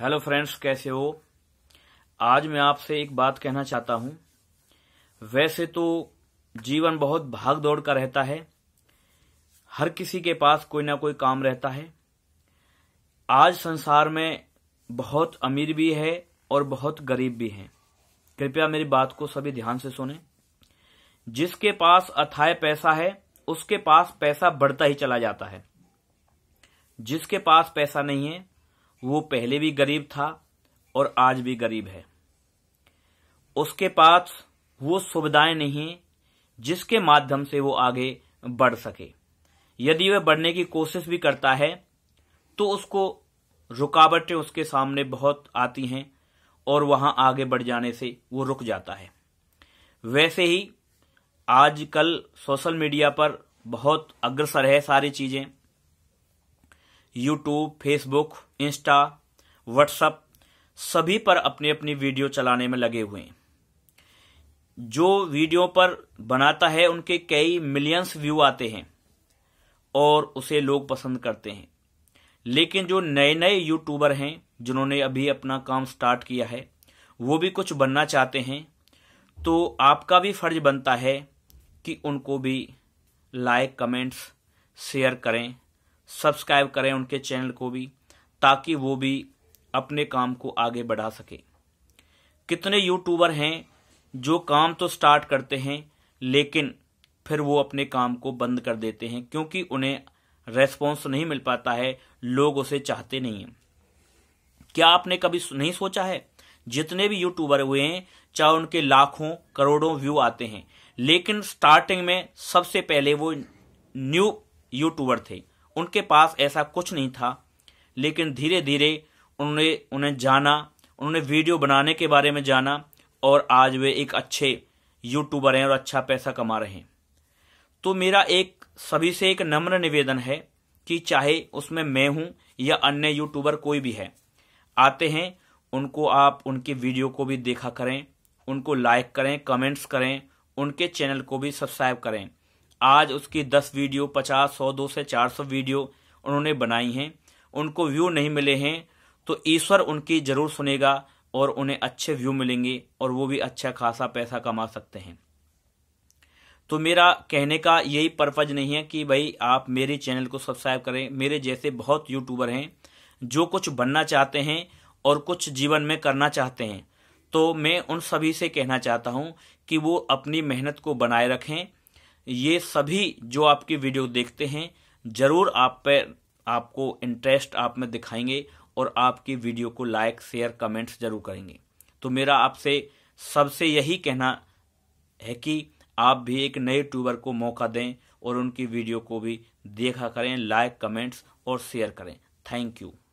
hello friends कैसे हो आज मैं आपसे एक बात कहना चाहता हूं वैसे तो जीवन बहुत भाग दौड़ का रहता है हर किसी के पास कोई ना कोई काम रहता है आज संसार में बहुत अमीर भी है और बहुत गरीब भी हैं कृपया मेरी बात को सभी ध्यान से सुने जिसके पास अथाय पैसा है उसके पास पैसा बढ़ता ही चला जाता है जिसके पास पैसा नहीं है वो पहले भी गरीब था और आज भी गरीब है उसके पास वो सुविधाएं नहीं जिसके माध्यम से वो आगे बढ़ सके यदि वह बढ़ने की कोशिश भी करता है तो उसको रुकावटें उसके सामने बहुत आती हैं और वहां आगे बढ़ जाने से वो रुक जाता है वैसे ही आजकल सोशल मीडिया पर बहुत अग्रसर है सारी चीज़ें यूट्यूब फेसबुक इंस्टा व्हाट्सअप सभी पर अपनी अपनी वीडियो चलाने में लगे हुए हैं जो वीडियो पर बनाता है उनके कई मिलियंस व्यू आते हैं और उसे लोग पसंद करते हैं लेकिन जो नए नए यूट्यूबर हैं जिन्होंने अभी अपना काम स्टार्ट किया है वो भी कुछ बनना चाहते हैं तो आपका भी फर्ज बनता है कि उनको भी लाइक कमेंट्स शेयर करें सब्सक्राइब करें उनके चैनल को भी ताकि वो भी अपने काम को आगे बढ़ा सके कितने यूट्यूबर हैं जो काम तो स्टार्ट करते हैं लेकिन फिर वो अपने काम को बंद कर देते हैं क्योंकि उन्हें रेस्पॉन्स नहीं मिल पाता है लोग उसे चाहते नहीं हैं क्या आपने कभी नहीं सोचा है जितने भी यूट्यूबर हुए हैं चाहे उनके लाखों करोड़ों व्यू आते हैं लेकिन स्टार्टिंग में सबसे पहले वो न्यू यूट्यूबर थे उनके पास ऐसा कुछ नहीं था लेकिन धीरे धीरे उन्होंने उन्हें जाना उन्होंने वीडियो बनाने के बारे में जाना और आज वे एक अच्छे यूट्यूबर हैं और अच्छा पैसा कमा रहे हैं तो मेरा एक सभी से एक नम्र निवेदन है कि चाहे उसमें मैं हूं या अन्य यूट्यूबर कोई भी है आते हैं उनको आप उनकी वीडियो को भी देखा करें उनको लाइक करें कमेंट्स करें उनके चैनल को भी सब्सक्राइब करें आज उसकी दस वीडियो पचास सौ दो से चार सौ वीडियो उन्होंने बनाई हैं उनको व्यू नहीं मिले हैं तो ईश्वर उनकी जरूर सुनेगा और उन्हें अच्छे व्यू मिलेंगे और वो भी अच्छा खासा पैसा कमा सकते हैं तो मेरा कहने का यही पर्पज नहीं है कि भाई आप मेरे चैनल को सब्सक्राइब करें मेरे जैसे बहुत यूट्यूबर हैं जो कुछ बनना चाहते हैं और कुछ जीवन में करना चाहते हैं तो मैं उन सभी से कहना चाहता हूं कि वो अपनी मेहनत को बनाए रखें ये सभी जो आपकी वीडियो देखते हैं ज़रूर आप पे आपको इंटरेस्ट आप में दिखाएंगे और आपकी वीडियो को लाइक शेयर कमेंट्स जरूर करेंगे तो मेरा आपसे सबसे यही कहना है कि आप भी एक नए यूट्यूबर को मौका दें और उनकी वीडियो को भी देखा करें लाइक कमेंट्स और शेयर करें थैंक यू